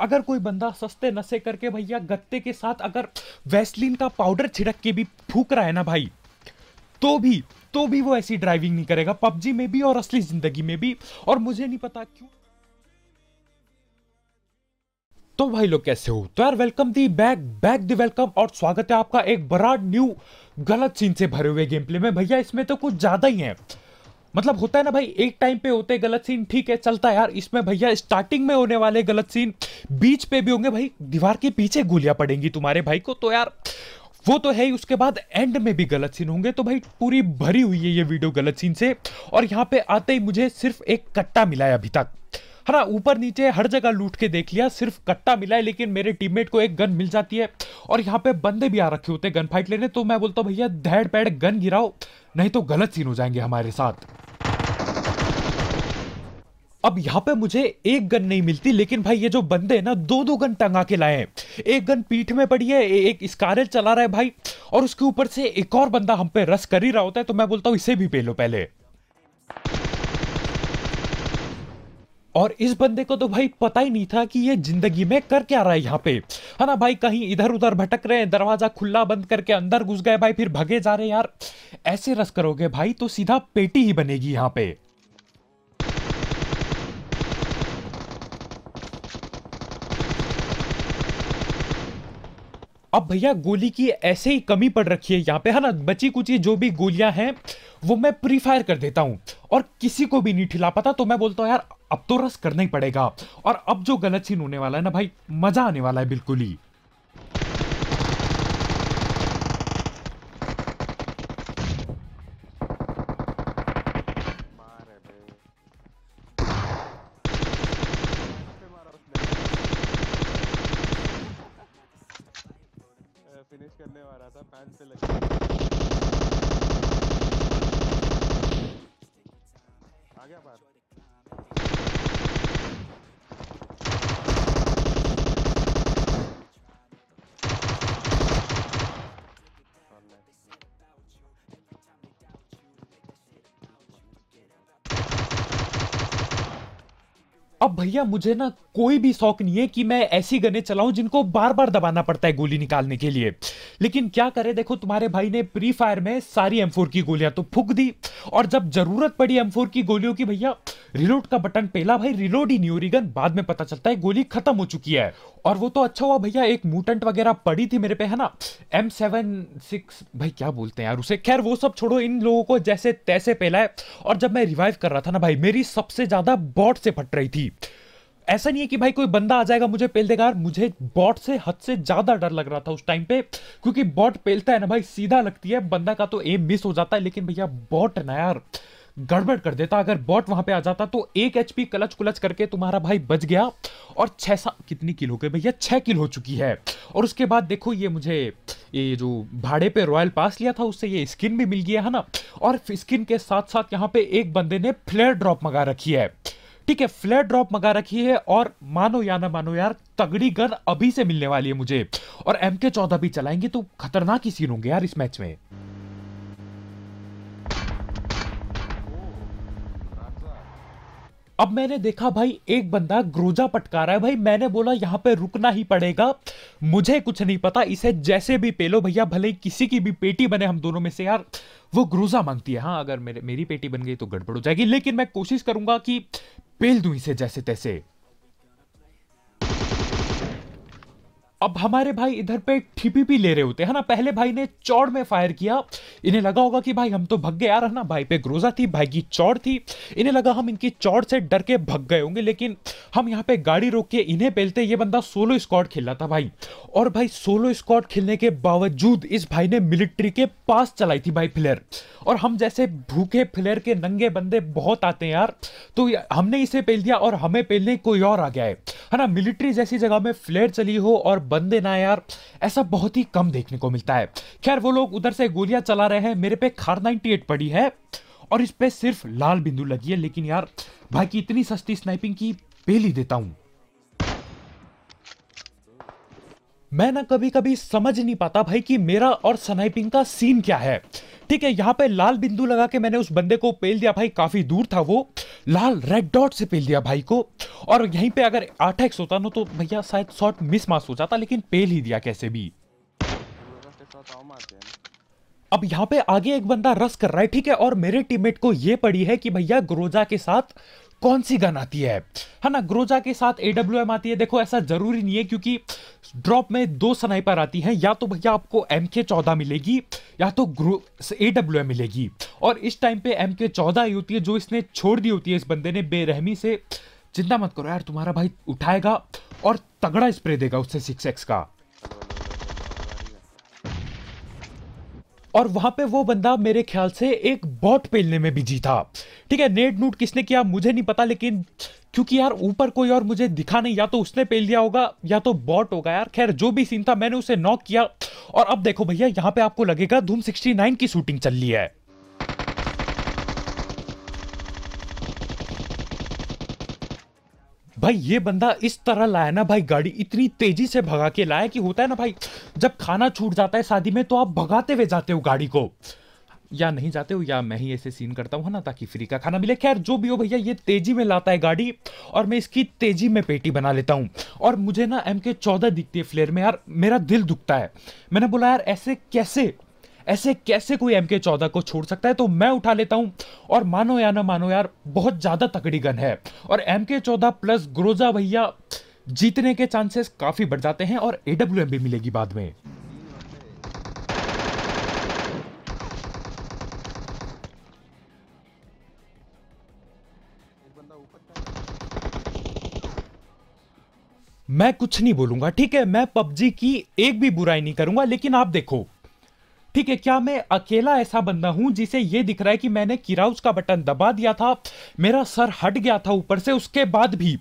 अगर कोई बंदा सस्ते नशे करके भैया गत्ते के साथ अगर वैसलिन का पाउडर छिड़क के भी फूक रहा है ना भाई तो भी तो भी वो ऐसी ड्राइविंग नहीं करेगा पबजी में भी और असली जिंदगी में भी और मुझे नहीं पता क्यों तो भाई लोग कैसे हो तो यार welcome the back back the welcome और स्वागत है आपका एक बड़ा न्यू गलत सीन से भरे हुए गेम प्ले में भैया इसमें तो कुछ ज्यादा ही है मतलब होता है ना भाई एक टाइम पे होते गलत सीन ठीक है चलता है यार इसमें भैया स्टार्टिंग में होने वाले गलत सीन बीच पे भी होंगे भाई दीवार के पीछे गोलियां पड़ेंगी तुम्हारे भाई को तो यार वो तो है ही उसके बाद एंड में भी गलत सीन होंगे तो भाई पूरी भरी हुई है ये वीडियो गलत सीन से और यहाँ पे आते ही मुझे सिर्फ एक कट्टा मिला है अभी तक है ना ऊपर नीचे हर जगह लूट के देख लिया सिर्फ कट्टा मिला है लेकिन मेरे टीममेट को एक गन मिल जाती है और यहाँ पे बंदे भी आ रखे होते हैं गन फाइट लेने तो मैं बोलता हूँ भैया धैड़ पैड़ गन गिराओ नहीं तो गलत सीन हो जाएंगे हमारे साथ अब यहाँ पे मुझे एक गन नहीं मिलती लेकिन भाई ये जो बंदे ना दो दो गन टंगा के लाए हैं एक गन पीठ में पड़ी है एक स्कारल चला रहा है भाई और उसके ऊपर से एक और बंदा हम पे रस कर ही रहा होता है तो मैं बोलता हूँ इसे भी पे लो पहले और इस बंदे को तो भाई पता ही नहीं था कि ये जिंदगी में कर क्या रहा है यहाँ पे है ना भाई कहीं इधर उधर भटक रहे हैं दरवाजा खुला बंद करके अंदर घुस गए भाई फिर भगे जा रहे यार ऐसे रस करोगे भाई तो सीधा पेटी ही बनेगी यहाँ पे अब भैया गोली की ऐसे ही कमी पड़ रखी है यहाँ पे है ना बची कुची जो भी गोलियां हैं वो मैं प्री फायर कर देता हूँ और किसी को भी नहीं ठिला पाता तो मैं बोलता हूँ यार अब तो रस करना ही पड़ेगा और अब जो गलत सीन होने वाला है ना भाई मजा आने वाला है बिल्कुल ही अब भैया मुझे ना कोई भी शौक नहीं है कि मैं ऐसी गने चलाऊं जिनको बार बार दबाना पड़ता है गोली निकालने के लिए लेकिन क्या करें देखो तुम्हारे भाई ने प्री फायर में सारी एम की गोलियां तो फूक दी और जब जरूरत पड़ी एम की गोलियों की भैया रिलोड का बटन पहला भाई रिलोड इन यूरिगन बाद में पता चलता है गोली खत्म हो चुकी है और वो तो अच्छा हुआ भैया एक मूटेंट वगैरह पड़ी थी मेरे पे है ना एम सेवन सिक्स भाई क्या बोलते हैं यार उसे खैर वो सब छोड़ो इन लोगों को जैसे तैसे पहला है और जब मैं रिवाइव कर रहा था ना भाई मेरी सबसे ज्यादा बॉट से फट रही थी ऐसा नहीं है कि भाई कोई बंदा आ जाएगा मुझे पेल देगा मुझे बॉट से हद से ज्यादा डर लग रहा था उस टाइम पे क्योंकि बॉट पेलता है ना भाई सीधा लगती है बंदा का तो एम मिस हो जाता है लेकिन भैया बॉट ना यार गड़बड़ कर देता अगर बॉट वहां पे आ जाता तो एक एच कलच कुलच करके तुम्हारा भाई बच गया और छह सा कितनी किल हो गई भैया छह किल हो चुकी है और उसके बाद देखो ये मुझे ये जो भाड़े पे रॉयल पास लिया था उससे ये स्किन भी मिल गया है ना और स्किन के साथ साथ यहाँ पे एक बंदे ने फ्लेयर ड्रॉप मंगा रखी है ठीक है फ्लैट ड्रॉप मंगा रखी है और मानो या ना मानो यार तगड़ी गन अभी से मिलने वाली है मुझे और एम के चौदह भी चलाएंगे तो खतरनाक ही सीन होंगे यार इस मैच में अब मैंने देखा भाई एक बंदा ग्रोजा पटका रहा है भाई मैंने बोला यहाँ पे रुकना ही पड़ेगा मुझे कुछ नहीं पता इसे जैसे भी पेलो भैया भले किसी की भी पेटी बने हम दोनों में से यार वो ग्रोजा मांगती है हाँ अगर मेरे मेरी पेटी बन गई तो गड़बड़ हो जाएगी लेकिन मैं कोशिश करूंगा कि पेल दूं इसे जैसे तैसे अब हमारे भाई इधर पे ठिपी ले रहे होते हैं ना पहले भाई ने चौड़ में फायर किया इन्हें लगा होगा कि भाई हम तो भग गए यार है ना भाई पे ग्रोजा थी भाई की चौड़ थी इन्हें लगा हम इनकी चौड़ से डर के भग गए होंगे लेकिन हम यहाँ पे गाड़ी रोक के इन्हें पहलते ये बंदा सोलो स्क्वाड खेल रहा था भाई और भाई सोलो स्क्वाड खेलने के बावजूद इस भाई ने मिलिट्री के पास चलाई थी भाई फ्लेयर और हम जैसे भूखे फ्लेयर के नंगे बंदे बहुत आते हैं यार तो हमने इसे पहल दिया और हमें पहलने कोई और आ गया है ना मिलिट्री जैसी जगह में फ्लेयर चली हो और बंदे ना यार ऐसा बहुत ही कम देखने को मिलता है खैर वो लोग उधर से गोलियां चला रहे हैं मेरे पे खार नाइनटी एट पड़ी है और इस पे सिर्फ लाल बिंदु लगी है लेकिन यार भाई की इतनी सस्ती स्नाइपिंग की पेली देता हूं मैं ना कभी कभी समझ नहीं पाता भाई कि मेरा और स्नाइपिंग का सीन क्या है ठीक है यहाँ पे लाल बिंदु लगा के मैंने उस बंदे को पेल दिया भाई काफी दूर था वो लाल रेड डॉट से पेल दिया भाई को और यहीं पे अगर आठ एक्स होता ना तो भैया शायद शॉट मिस मास हो जाता लेकिन पेल ही दिया कैसे भी अब यहाँ पे आगे एक बंदा रस कर रहा है ठीक है और मेरे टीममेट को ये पड़ी है कि भैया ग्रोजा के साथ कौन सी गन आती है है ना ग्रोजा के साथ ए आती है देखो ऐसा जरूरी नहीं है क्योंकि ड्रॉप में दो स्नाइपर आती हैं या तो भैया आपको एम के चौदह मिलेगी या तो ग्रो ए डब्ल्यू मिलेगी और इस टाइम पे एम के चौदह ही होती है जो इसने छोड़ दी होती है इस बंदे ने बेरहमी से चिंता मत करो यार तुम्हारा भाई उठाएगा और तगड़ा स्प्रे देगा उससे सिक्स एक्स का और वहां पे वो बंदा मेरे ख्याल से एक बॉट पेलने में भी जीता ठीक है नेट नूट किसने किया मुझे नहीं पता लेकिन क्योंकि यार ऊपर कोई और मुझे दिखा नहीं या तो उसने पेल लिया होगा या तो बॉट होगा यार खैर जो भी सीन था मैंने उसे नॉक किया और अब देखो भैया यहाँ पे आपको लगेगा धूम सिक्सटी की शूटिंग चल रही है भाई ये बंदा इस तरह लाया ना भाई गाड़ी इतनी तेजी से भगा के लाया कि होता है ना भाई जब खाना छूट जाता है शादी में तो आप भगाते हुए जाते हो गाड़ी को या नहीं जाते हो या मैं ही ऐसे सीन करता हूँ ना ताकि फ्री का खाना मिले खैर जो भी हो भैया ये तेजी में लाता है गाड़ी और मैं इसकी तेजी में पेटी बना लेता हूँ और मुझे ना एम के चौदह दिखती है फ्लेयर में यार मेरा दिल दुखता है मैंने बोला यार ऐसे कैसे ऐसे कैसे कोई एम के चौदह को छोड़ सकता है तो मैं उठा लेता हूं और मानो या ना मानो यार बहुत ज़्यादा तगड़ी गन है और एम के चौदह प्लस ग्रोजा भैया जीतने के चांसेस काफ़ी बढ़ जाते हैं और एडब्ल्यू एम भी मिलेगी बाद में मैं कुछ नहीं बोलूंगा ठीक है मैं पबजी की एक भी बुराई नहीं करूंगा लेकिन आप देखो ठीक है क्या मैं अकेला ऐसा बंदा हूं जिसे ये दिख रहा है कि मैंने किराउज का बटन दबा दिया था मेरा सर हट गया था ऊपर से उसके बाद भी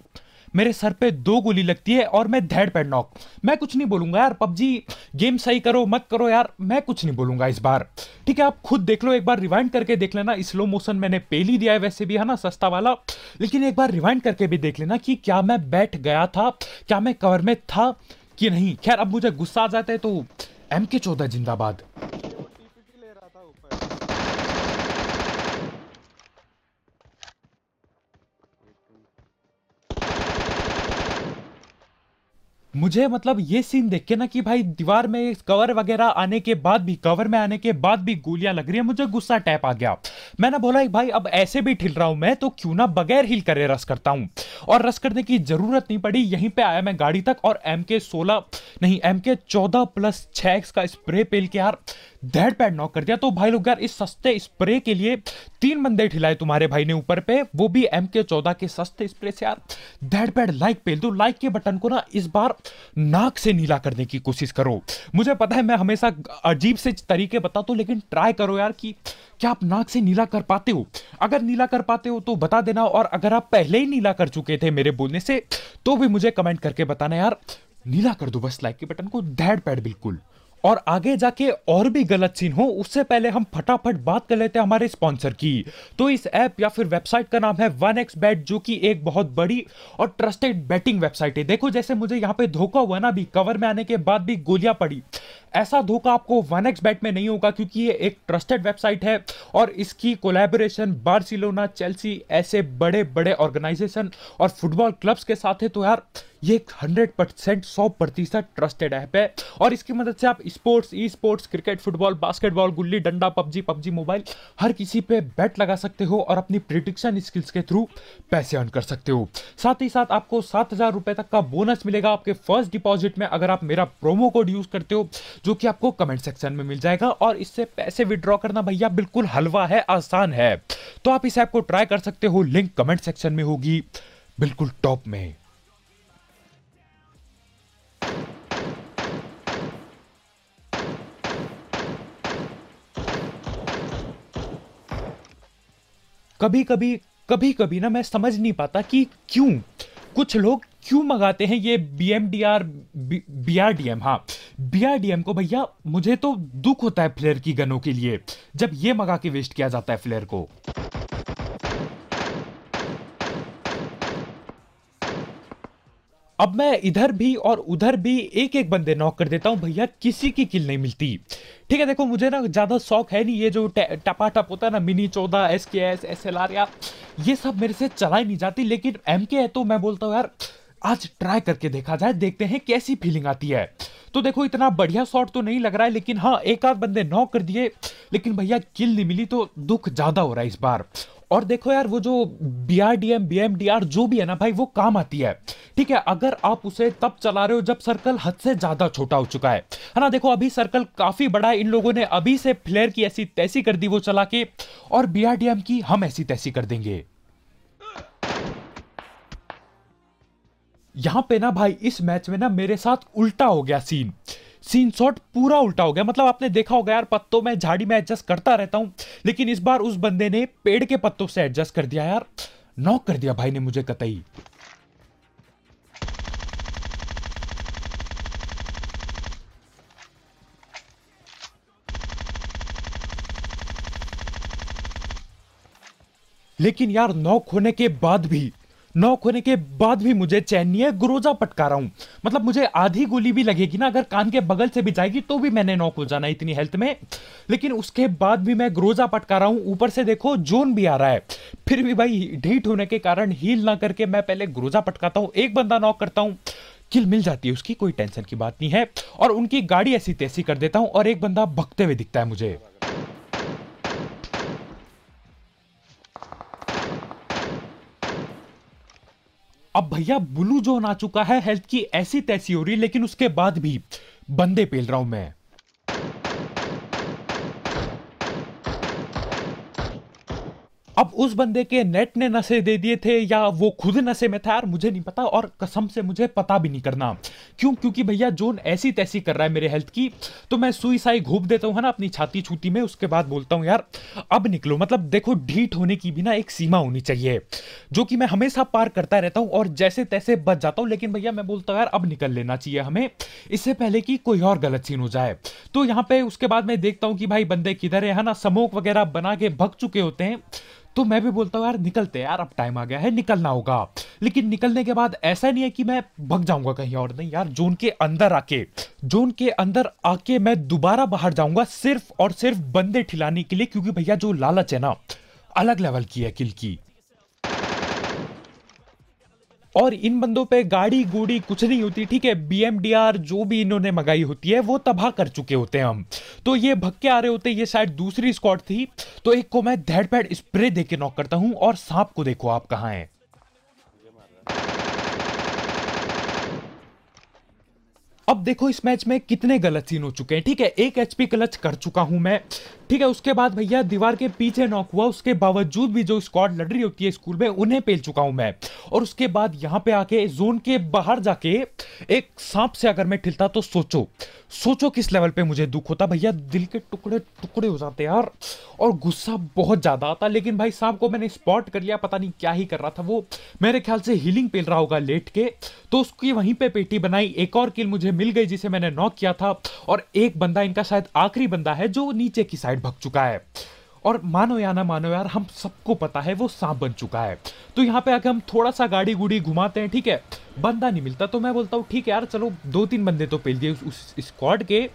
मेरे सर पे दो गोली लगती है और मैं धैड़ पैड नॉक मैं कुछ नहीं बोलूंगा यार पबजी गेम सही करो मत करो यार मैं कुछ नहीं बोलूंगा इस बार ठीक है आप खुद देख लो एक बार रिवाइंड करके देख लेना स्लो मोशन मैंने पेल ही दिया है वैसे भी है ना सस्ता वाला लेकिन एक बार रिवाइंड करके भी देख लेना कि क्या मैं बैठ गया था क्या मैं कवर में था कि नहीं खैर अब मुझे गुस्सा आ जाता है तो एम के चौदह जिंदाबाद मुझे मतलब ये सीन देख के ना कि भाई दीवार में कवर वगैरह आने के बाद भी कवर में आने के बाद भी गोलियां लग रही है मुझे गुस्सा टैप आ गया मैंने बोला एक भाई अब ऐसे भी ठिल रहा हूं मैं तो क्यों ना बगैर हिल करे रस करता हूं और रस करने की जरूरत नहीं पड़ी यहीं पे आया मैं गाड़ी तक और एम के सोलह नहीं एम के चौदह प्लस छह का स्प्रे पेल के यार डेड पैड नॉक कर दिया तो भाई लोग यार इस सस्ते स्प्रे के लिए तीन बंदे ठिलाए तुम्हारे भाई ने ऊपर पे वो भी एम के चौदह के सस्ते स्प्रे से यार डेड पैड लाइक पेल दो लाइक के बटन को ना इस बार नाक से नीला करने की कोशिश करो मुझे पता है मैं हमेशा अजीब से तरीके बताता तो, हूँ लेकिन ट्राई करो यार कि क्या आप नाक से नीला कर पाते हो अगर नीला कर पाते हो तो बता देना और अगर आप पहले ही नीला कर चुके थे मेरे बोलने से तो भी मुझे कमेंट करके बताना यार नीला कर दो बस लाइक के बटन को धैड पैड बिल्कुल और आगे जाके और भी गलत सीन हो उससे पहले हम फटाफट बात कर लेते हैं हमारे स्पॉन्सर की तो इस ऐप या फिर वेबसाइट का नाम है वन एक्स बैट जो कि एक बहुत बड़ी और ट्रस्टेड बैटिंग वेबसाइट है देखो जैसे मुझे यहाँ पे धोखा हुआ ना भी कवर में आने के बाद भी गोलियां पड़ी ऐसा धोखा आपको वन एक्स बैट में नहीं होगा क्योंकि ये एक ट्रस्टेड वेबसाइट है और इसकी कोलेबोरेशन बार्सिलोना चेल्सी ऐसे बड़े बड़े ऑर्गेनाइजेशन और फुटबॉल क्लब्स के साथ है तो यार ये हंड्रेड परसेंट सौ प्रतिशत ट्रस्टेड ऐप है और इसकी मदद से आप sports e sports cricket football basketball गुल्ली डंडा पबजी पबजी मोबाइल हर किसी पे बैट लगा सकते हो और अपनी प्रिडिक्शन स्किल्स के थ्रू पैसे अर्न कर सकते हो साथ ही साथ आपको सात हज़ार रुपए तक का बोनस मिलेगा आपके फर्स्ट डिपॉजिट में अगर आप मेरा प्रोमो कोड यूज़ करते हो जो कि आपको कमेंट सेक्शन में मिल जाएगा और इससे पैसे विड्रॉ करना भैया बिल्कुल हलवा है आसान है तो आप इस ऐप को ट्राई कर सकते हो लिंक कमेंट सेक्शन में होगी बिल्कुल टॉप में कभी कभी कभी कभी ना मैं समझ नहीं पाता कि क्यों कुछ लोग क्यों मंगाते हैं ये B M D R B R D M हाँ बी आर डी एम को भैया मुझे तो दुख होता है फ्लेयर की गनों के लिए जब ये मंगा के वेस्ट किया जाता है फ्लेयर को अब मैं इधर भी और उधर भी एक एक बंदे नॉक कर देता हूँ भैया किसी की किल नहीं मिलती ठीक है देखो मुझे ना ज़्यादा शौक है नहीं ये जो टपा टप होता है ना मिनी चौदह एस के एस एस एल आर या ये सब मेरे से चलाई नहीं जाती लेकिन एम के है तो मैं बोलता हूँ यार आज ट्राई करके देखा जाए देखते हैं कैसी फीलिंग आती है तो देखो इतना बढ़िया शॉट तो नहीं लग रहा है लेकिन हाँ एक आध बंदे नौ कर दिए लेकिन भैया किल नहीं मिली तो दुख ज़्यादा हो रहा है इस बार और देखो यार वो जो B R D M B M D R जो भी है ना भाई वो काम आती है ठीक है अगर आप उसे तब चला रहे हो जब सर्कल हद से ज़्यादा छोटा हो चुका है है ना देखो अभी सर्कल काफ़ी बड़ा है इन लोगों ने अभी से फ्लेयर की ऐसी तैसी कर दी वो चला के और बी आर डी एम की हम ऐसी तैसी कर देंगे यहाँ पे ना भाई इस मैच में ना मेरे साथ उल्टा हो गया सीन सीन शॉट पूरा उल्टा हो गया मतलब आपने देखा होगा यार पत्तों में झाड़ी में एडजस्ट करता रहता हूँ लेकिन इस बार उस बंदे ने पेड़ के पत्तों से एडजस्ट कर दिया यार नॉक कर दिया भाई ने मुझे कतई लेकिन यार नॉक होने के बाद भी नॉक होने के बाद भी मुझे चैन नहीं है गुरोजा पटका रहा हूँ मतलब मुझे आधी गोली भी लगेगी ना अगर कान के बगल से भी जाएगी तो भी मैंने नॉक हो जाना इतनी हेल्थ में लेकिन उसके बाद भी मैं गुरोजा पटका रहा हूँ ऊपर से देखो जोन भी आ रहा है फिर भी भाई ढीठ होने के कारण हील ना करके मैं पहले गुरोजा पटकाता हूँ एक बंदा नॉक करता हूँ किल मिल जाती है उसकी कोई टेंशन की बात नहीं है और उनकी गाड़ी ऐसी तैसी कर देता हूँ और एक बंदा भगते हुए दिखता है मुझे अब भैया ब्लू जोन आ चुका है हेल्थ की ऐसी तैसी हो रही लेकिन उसके बाद भी बंदे पेल रहा हूं मैं अब उस बंदे के नेट ने नशे दे दिए थे या वो खुद नशे में था यार मुझे नहीं पता और कसम से मुझे पता भी नहीं करना क्यों क्योंकि भैया जोन ऐसी तैसी कर रहा है मेरे हेल्थ की तो मैं सुईसाई घूप देता हूँ है ना अपनी छाती छूती में उसके बाद बोलता हूँ यार अब निकलो मतलब देखो ढीठ होने की भी ना एक सीमा होनी चाहिए जो कि मैं हमेशा पार करता रहता हूँ और जैसे तैसे बच जाता हूँ लेकिन भैया मैं बोलता हूँ यार अब निकल लेना चाहिए हमें इससे पहले कि कोई और गलत सीन हो जाए तो यहाँ पे उसके बाद मैं देखता हूँ कि भाई बंदे किधर है ना समोक वगैरह बना के भग चुके होते हैं तो मैं भी बोलता हूँ यार निकलते हैं यार अब टाइम आ गया है निकलना होगा लेकिन निकलने के बाद ऐसा नहीं है कि मैं भग जाऊंगा कहीं और नहीं यार जोन के अंदर आके जोन के अंदर आके मैं दोबारा बाहर जाऊंगा सिर्फ और सिर्फ बंदे ठिलाने के लिए क्योंकि भैया जो लालच है ना अलग लेवल की है किल की और इन बंदों पे गाड़ी गुड़ी कुछ नहीं होती ठीक है बी जो भी इन्होंने मंगाई होती है वो तबाह कर चुके होते हैं हम तो ये भक्के आ रहे होते ये शायद दूसरी स्कॉट थी तो एक को मैं धेड़ पैड स्प्रे दे के नॉक करता हूँ और सांप को देखो आप कहाँ हैं अब देखो इस मैच में कितने गलत सीन हो चुके हैं ठीक है एक एचपी क्लच कर चुका हूं मैं ठीक है उसके बाद भैया दीवार के पीछे नॉक हुआ उसके बावजूद भी जो स्क्वाड लड़ रही होती है स्कूल में उन्हें पेल चुका हूं मैं और उसके बाद यहां पे आके जोन के बाहर जाके एक सांप से अगर मैं ठिलता तो सोचो सोचो किस लेवल पे मुझे दुख होता भैया दिल के टुकड़े टुकड़े हो जाते यार और गुस्सा बहुत ज़्यादा आता लेकिन भाई सांप को मैंने स्पॉट कर लिया पता नहीं क्या ही कर रहा था वो मेरे ख्याल से हीलिंग पेल रहा होगा लेट के तो उसकी वहीं पे पेटी बनाई एक और किल मुझे मिल गई जिसे मैंने नॉक किया था और एक बंदा इनका शायद आखिरी बंदा है जो नीचे की साइड में भग चुका है और मानो या ना मानो यार हम सबको पता है वो सांप बन चुका है तो यहाँ पे अगर हम थोड़ा सा गाड़ी गुड़ी घुमाते हैं ठीक है बंदा नहीं मिलता तो मैं बोलता हूँ ठीक है यार चलो दो तीन बंदे तो पेल दिए उस स्क्वाड के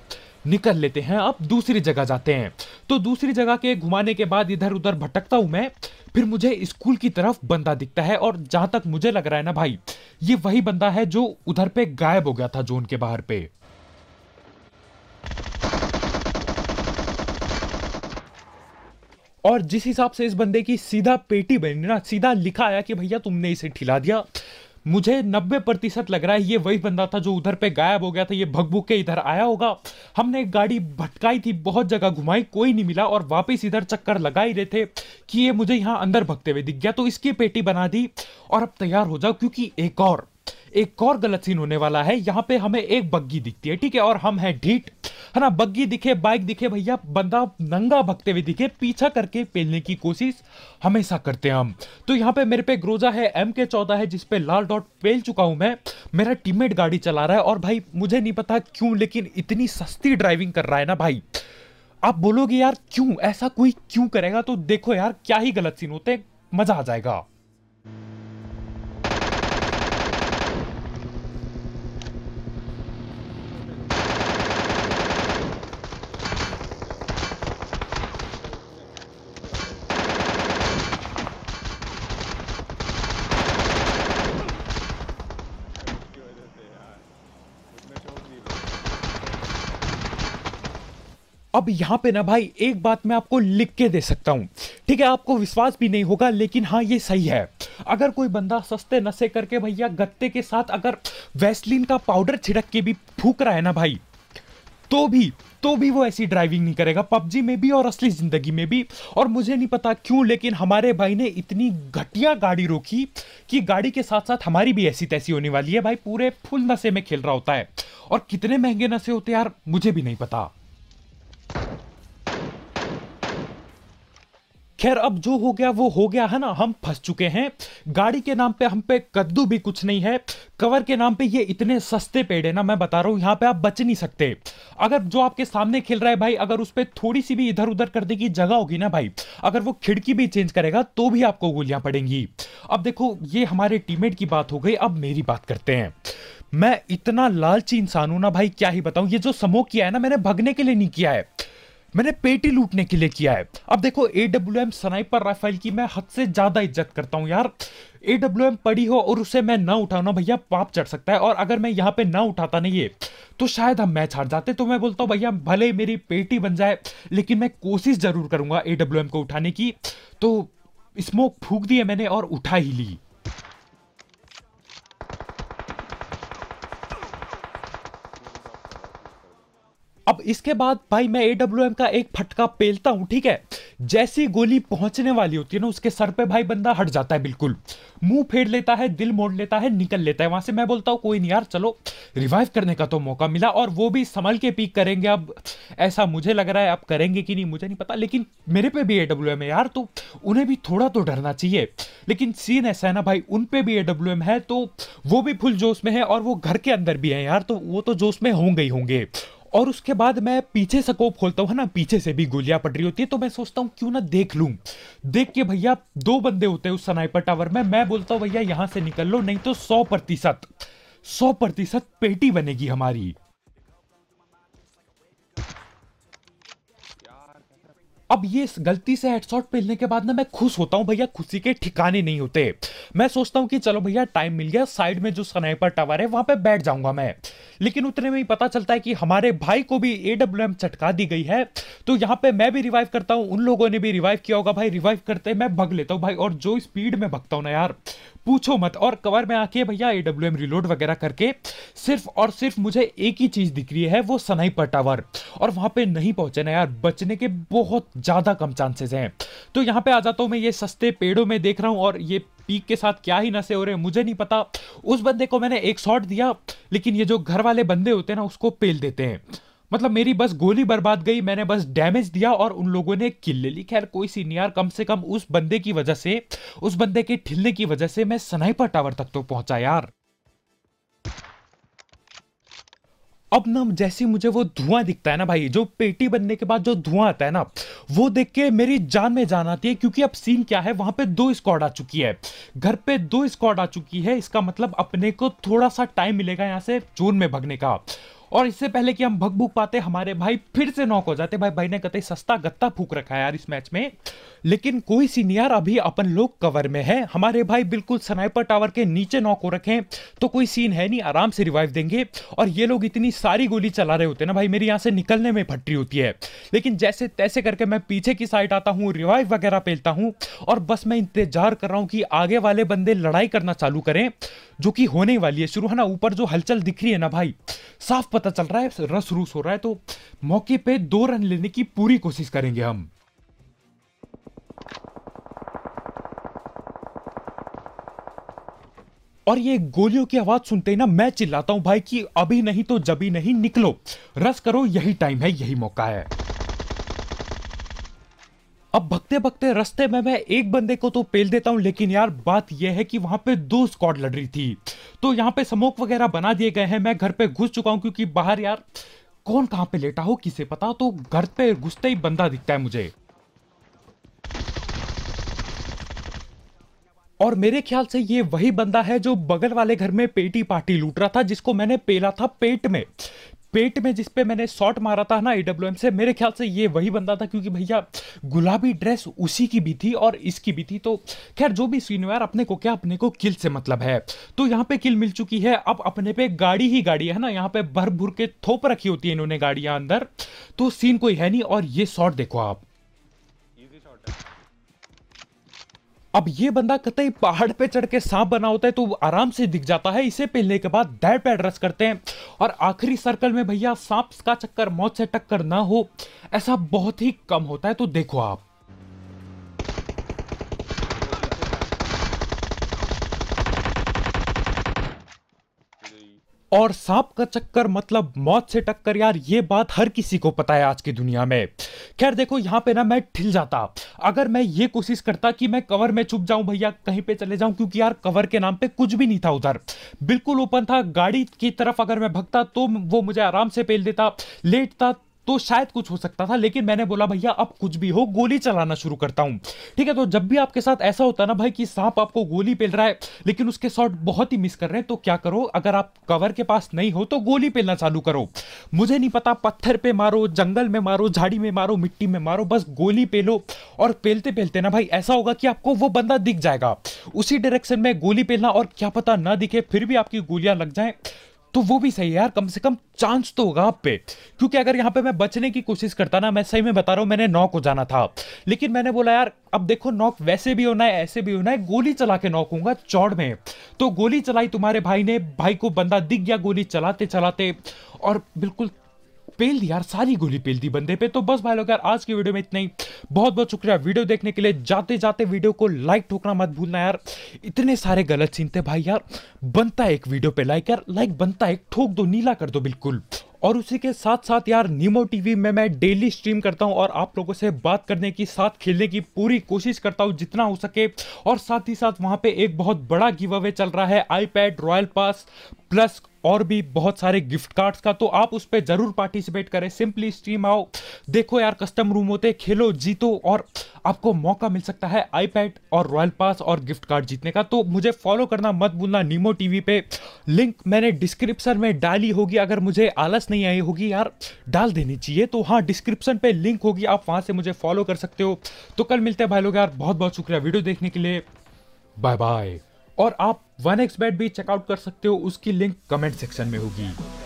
निकल लेते हैं अब दूसरी जगह जाते हैं तो दूसरी जगह के घुमाने के बाद इधर उधर भटकता हूँ मैं फिर मुझे स्कूल की तरफ बंदा दिखता है और जहाँ तक मुझे लग रहा है ना भाई ये वही बंदा है जो उधर पे गायब हो गया था जोन के बाहर पे और जिस हिसाब से इस बंदे की सीधा पेटी बनी ना सीधा लिखा आया कि भैया तुमने इसे ठिला दिया मुझे नब्बे प्रतिशत लग रहा है ये वही बंदा था जो उधर पे गायब हो गया था ये भगबू के इधर आया होगा हमने गाड़ी भटकाई थी बहुत जगह घुमाई कोई नहीं मिला और वापस इधर चक्कर लगा ही रहे थे कि ये मुझे यहाँ अंदर भगते हुए दिख गया तो इसकी पेटी बना दी और अब तैयार हो जाओ क्योंकि एक और एक और गलत सीन होने वाला है यहाँ पे हमें एक बग्गी दिखती है ठीक है और हम हैं ढीठ है ना बग्गी दिखे बाइक दिखे भैया बंदा नंगा भगते हुए दिखे पीछा करके पेलने की कोशिश हमेशा करते हैं हम तो यहाँ पे मेरे पे ग्रोजा है एम के चौदह है जिसपे लाल डॉट पेल चुका हूँ मैं मेरा टीममेट गाड़ी चला रहा है और भाई मुझे नहीं पता क्यों लेकिन इतनी सस्ती ड्राइविंग कर रहा है ना भाई आप बोलोगे यार क्यों ऐसा कोई क्यों करेगा तो देखो यार क्या ही गलत सीन होते मजा आ जाएगा अब यहाँ पे ना भाई एक बात मैं आपको लिख के दे सकता हूँ ठीक है आपको विश्वास भी नहीं होगा लेकिन हाँ ये सही है अगर कोई बंदा सस्ते नशे करके भैया गत्ते के साथ अगर वैसलिन का पाउडर छिड़क के भी फूक रहा है ना भाई तो भी तो भी वो ऐसी ड्राइविंग नहीं करेगा पबजी में भी और असली जिंदगी में भी और मुझे नहीं पता क्यों लेकिन हमारे भाई ने इतनी घटिया गाड़ी रोकी कि गाड़ी के साथ साथ हमारी भी ऐसी तैसी होने वाली है भाई पूरे फुल नशे में खेल रहा होता है और कितने महंगे नशे होते यार मुझे भी नहीं पता खैर अब जो हो गया वो हो गया है ना हम फंस चुके हैं गाड़ी के नाम पे हम पे कद्दू भी कुछ नहीं है कवर के नाम पे ये इतने सस्ते पेड़ है ना मैं बता रहा हूँ यहाँ पे आप बच नहीं सकते अगर जो आपके सामने खेल रहा है भाई अगर उस पर थोड़ी सी भी इधर उधर करने की जगह होगी ना भाई अगर वो खिड़की भी चेंज करेगा तो भी आपको गोलियां पड़ेंगी अब देखो ये हमारे टीममेट की बात हो गई अब मेरी बात करते हैं मैं इतना लालची इंसान हूं ना भाई क्या ही बताऊं ये जो समोह किया है ना मैंने भगने के लिए नहीं किया है मैंने पेटी लूटने के लिए किया है अब देखो A W M sniper rifle की मैं हद से ज्यादा इज्जत करता हूँ यार ए डब्ल्यू एम पड़ी हो और उसे मैं ना उठाना भैया पाप चढ़ सकता है और अगर मैं यहाँ पे ना उठाता नहीं है तो शायद हम मैच हार जाते तो मैं बोलता हूँ भैया भले मेरी पेटी बन जाए लेकिन मैं कोशिश जरूर करूंगा ए डब्ल्यू एम को उठाने की तो स्मोक फूक दी है मैंने और उठा ही ली अब इसके बाद भाई मैं एडब्ल्यूएम का एक फटका पेलता हूँ ठीक है जैसी गोली पहुंचने वाली होती है ना उसके सर पे भाई बंदा हट जाता है बिल्कुल मुंह फेर लेता है दिल मोड़ लेता है निकल लेता है वहां से मैं बोलता हूँ कोई नहीं यार चलो रिवाइव करने का तो मौका मिला और वो भी संभल के पीक करेंगे अब ऐसा मुझे लग रहा है अब करेंगे कि नहीं मुझे नहीं पता लेकिन मेरे पे भी ए है यार तो उन्हें भी थोड़ा तो डरना चाहिए लेकिन सीन ऐसा है ना भाई उन पे भी ए है तो वो भी फुल जोश में है और वो घर के अंदर भी है यार तो वो तो जोश में होंगे ही होंगे और उसके बाद मैं पीछे से कोप खोलता हूँ है ना पीछे से भी गोलियां पड़ रही होती है तो मैं सोचता हूँ क्यों ना देख लूँ देख के भैया दो बंदे होते हैं उस सनाइपर टावर में मैं बोलता हूँ भैया यहाँ से निकल लो नहीं तो सौ प्रतिशत सौ प्रतिशत पेटी बनेगी हमारी अब ये इस गलती से हेडसॉट मिलने के बाद ना मैं खुश होता हूँ भैया खुशी के ठिकाने नहीं होते मैं सोचता हूँ कि चलो भैया टाइम मिल गया साइड में जो स्नाइपर टावर है वहां पे बैठ जाऊंगा मैं लेकिन उतने में ही पता चलता है कि हमारे भाई को भी ए डब्ल्यू एम चटका दी गई है तो यहाँ पे मैं भी रिवाइव करता हूँ उन लोगों ने भी रिवाइव किया होगा भाई रिवाइव करते मैं भग लेता हूँ भाई और जो स्पीड में भगता हूँ ना यार पूछो मत और कवर में आके भैया ए डब्ल्यू एम रिलोड वगैरह करके सिर्फ और सिर्फ मुझे एक ही चीज दिख रही है वो पर टावर और वहां पे नहीं पहुंचे ना यार बचने के बहुत ज़्यादा कम चांसेस हैं तो यहाँ पे आ जाता हूँ मैं ये सस्ते पेड़ों में देख रहा हूँ और ये पीक के साथ क्या ही नशे हो रहे हैं मुझे नहीं पता उस बंदे को मैंने एक शॉट दिया लेकिन ये जो घर वाले बंदे होते हैं ना उसको पेल देते हैं मतलब मेरी बस गोली बर्बाद गई मैंने बस डैमेज दिया और उन लोगों ने किल ले ली खैर कोई सी यार कम से कम उस बंदे की वजह से उस बंदे के ठिलने की वजह से मैं स्नाइपर टावर तक तो पहुंचा यार अब ना जैसे मुझे वो धुआं दिखता है ना भाई जो पेटी बनने के बाद जो धुआं आता है ना वो देख के मेरी जान में जान आती है क्योंकि अब सीन क्या है वहां पे दो स्क्वाड आ चुकी है घर पे दो स्क्वाड आ चुकी है इसका मतलब अपने को थोड़ा सा टाइम मिलेगा यहाँ से जोन में भगने का और इससे पहले कि हम भग भूक पाते हमारे भाई फिर से नॉक हो जाते भाई भाई ने कतई सस्ता गत्ता फूक रखा है यार इस मैच में लेकिन कोई सीनियर अभी अपन लोग कवर में है हमारे भाई बिल्कुल स्नाइपर टावर के नीचे नॉक हो रखे हैं तो कोई सीन है नहीं आराम से रिवाइव देंगे और ये लोग इतनी सारी गोली चला रहे होते हैं ना भाई मेरी यहाँ से निकलने में भट्टी होती है लेकिन जैसे तैसे करके मैं पीछे की साइड आता हूँ रिवाइव वगैरह पेलता हूँ और बस मैं इंतजार कर रहा हूँ कि आगे वाले बंदे लड़ाई करना चालू करें जो कि होने वाली है शुरू है ना ऊपर जो हलचल दिख रही है ना भाई साफ पता चल रहा है रस रूस हो रहा है तो मौके पे दो रन लेने की पूरी कोशिश करेंगे हम और ये गोलियों की आवाज सुनते ही ना मैं चिल्लाता हूं भाई कि अभी नहीं तो जब ही नहीं निकलो रस करो यही टाइम है यही मौका है अब भगते भगते रस्ते में मैं एक बंदे को तो पेल देता हूँ लेकिन यार बात यह है कि वहां पे दो स्क्वाड लड़ रही थी तो यहाँ पे समोक वगैरह बना दिए गए हैं मैं घर पे घुस चुका हूँ क्योंकि बाहर यार कौन कहाँ पे लेटा हो किसे पता तो घर पे घुसते ही बंदा दिखता है मुझे और मेरे ख्याल से ये वही बंदा है जो बगल वाले घर में पेटी पार्टी लूट रहा था जिसको मैंने पेला था पेट में पेट में जिसपे मैंने शॉट मारा था ना ईडब्ल्यू से मेरे ख्याल से ये वही बंदा था क्योंकि भैया गुलाबी ड्रेस उसी की भी थी और इसकी भी थी तो खैर जो भी सीन यार अपने को क्या अपने को किल से मतलब है तो यहाँ पे किल मिल चुकी है अब अपने पे गाड़ी ही गाड़ी है ना यहाँ पे भर भुर के थोप रखी होती है इन्होंने गाड़ियां अंदर तो सीन कोई है नहीं और ये शॉट देखो आप इजी शॉट अब ये बंदा कतई पहाड़ पे चढ़ के सांप बना होता है तो आराम से दिख जाता है इसे पेलने के बाद दैट पे एड्रेस करते हैं और आखिरी सर्कल में भैया सांप का चक्कर मौत से टक्कर ना हो ऐसा बहुत ही कम होता है तो देखो आप और सांप का चक्कर मतलब मौत से टक्कर यार ये बात हर किसी को पता है आज की दुनिया में खैर देखो यहाँ पे ना मैं ठिल जाता अगर मैं ये कोशिश करता कि मैं कवर में छुप जाऊं भैया कहीं पे चले जाऊं क्योंकि यार कवर के नाम पे कुछ भी नहीं था उधर बिल्कुल ओपन था गाड़ी की तरफ अगर मैं भगता तो वो मुझे आराम से पेल देता लेटता तो शायद कुछ हो सकता था लेकिन मैंने बोला भैया अब कुछ भी हो गोली चलाना शुरू करता हूं ठीक है तो जब भी आपके साथ ऐसा होता है ना भाई कि सांप आपको गोली पेल रहा है लेकिन उसके शॉट बहुत ही मिस कर रहे हैं तो क्या करो अगर आप कवर के पास नहीं हो तो गोली पेलना चालू करो मुझे नहीं पता पत्थर पे मारो जंगल में मारो झाड़ी में मारो मिट्टी में मारो बस गोली पेलो और पेलते पेलते ना भाई ऐसा होगा कि आपको वो बंदा दिख जाएगा उसी डायरेक्शन में गोली पेलना और क्या पता ना दिखे फिर भी आपकी गोलियां लग जाए तो वो भी सही है यार कम से कम चांस तो होगा आप पे क्योंकि अगर यहाँ पे मैं बचने की कोशिश करता ना मैं सही में बता रहा हूँ मैंने नॉक हो जाना था लेकिन मैंने बोला यार अब देखो नॉक वैसे भी होना है ऐसे भी होना है गोली चला के नॉक होगा चौड़ में तो गोली चलाई तुम्हारे भाई ने भाई को बंदा दिख गया गोली चलाते चलाते और बिल्कुल पेल दी यार सारी गोली पेल दी बंदे पे तो बस भाई लोग यार आज की वीडियो में इतना ही बहुत बहुत शुक्रिया वीडियो देखने के लिए जाते जाते वीडियो को लाइक ठोकना मत भूलना यार इतने सारे गलत सीन थे भाई यार बनता है एक वीडियो पे लाइक यार लाइक बनता है एक ठोक दो नीला कर दो बिल्कुल और उसी के साथ साथ यार नीमो टीवी में मैं डेली स्ट्रीम करता हूं और आप लोगों से बात करने की साथ खेलने की पूरी कोशिश करता हूं जितना हो सके और साथ ही साथ वहां पे एक बहुत बड़ा गिव अवे चल रहा है आईपैड रॉयल पास प्लस और भी बहुत सारे गिफ्ट कार्ड्स का तो आप उस पर जरूर पार्टिसिपेट करें सिंपली स्ट्रीम आओ देखो यार कस्टम रूम होते खेलो जीतो और आपको मौका मिल सकता है आईपैड और रॉयल पास और गिफ्ट कार्ड जीतने का तो मुझे फॉलो करना मत भूलना नीमो टीवी पे लिंक मैंने डिस्क्रिप्शन में डाली होगी अगर मुझे आलस नहीं आई होगी यार डाल देनी चाहिए तो हाँ डिस्क्रिप्शन पे लिंक होगी आप वहां से मुझे फॉलो कर सकते हो तो कल मिलते हैं भाई लोग यार बहुत बहुत शुक्रिया वीडियो देखने के लिए बाय बाय और आप वन एक्स बैट भी चेकआउट कर सकते हो उसकी लिंक कमेंट सेक्शन में होगी